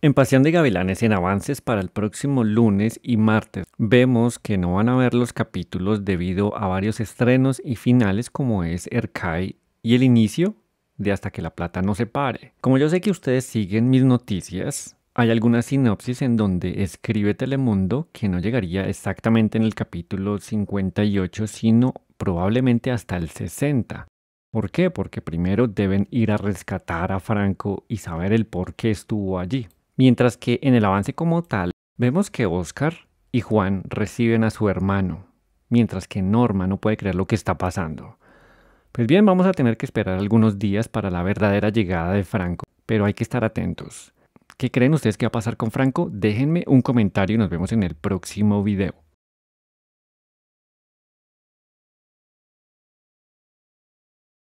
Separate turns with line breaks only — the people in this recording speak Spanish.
En Pasión de Gavilanes en avances para el próximo lunes y martes vemos que no van a ver los capítulos debido a varios estrenos y finales como es Erkai y el inicio de Hasta que la plata no se pare. Como yo sé que ustedes siguen mis noticias, hay alguna sinopsis en donde escribe Telemundo que no llegaría exactamente en el capítulo 58, sino probablemente hasta el 60. ¿Por qué? Porque primero deben ir a rescatar a Franco y saber el por qué estuvo allí. Mientras que en el avance como tal, vemos que Oscar y Juan reciben a su hermano, mientras que Norma no puede creer lo que está pasando. Pues bien, vamos a tener que esperar algunos días para la verdadera llegada de Franco, pero hay que estar atentos. ¿Qué creen ustedes que va a pasar con Franco? Déjenme un comentario y nos vemos en el próximo video.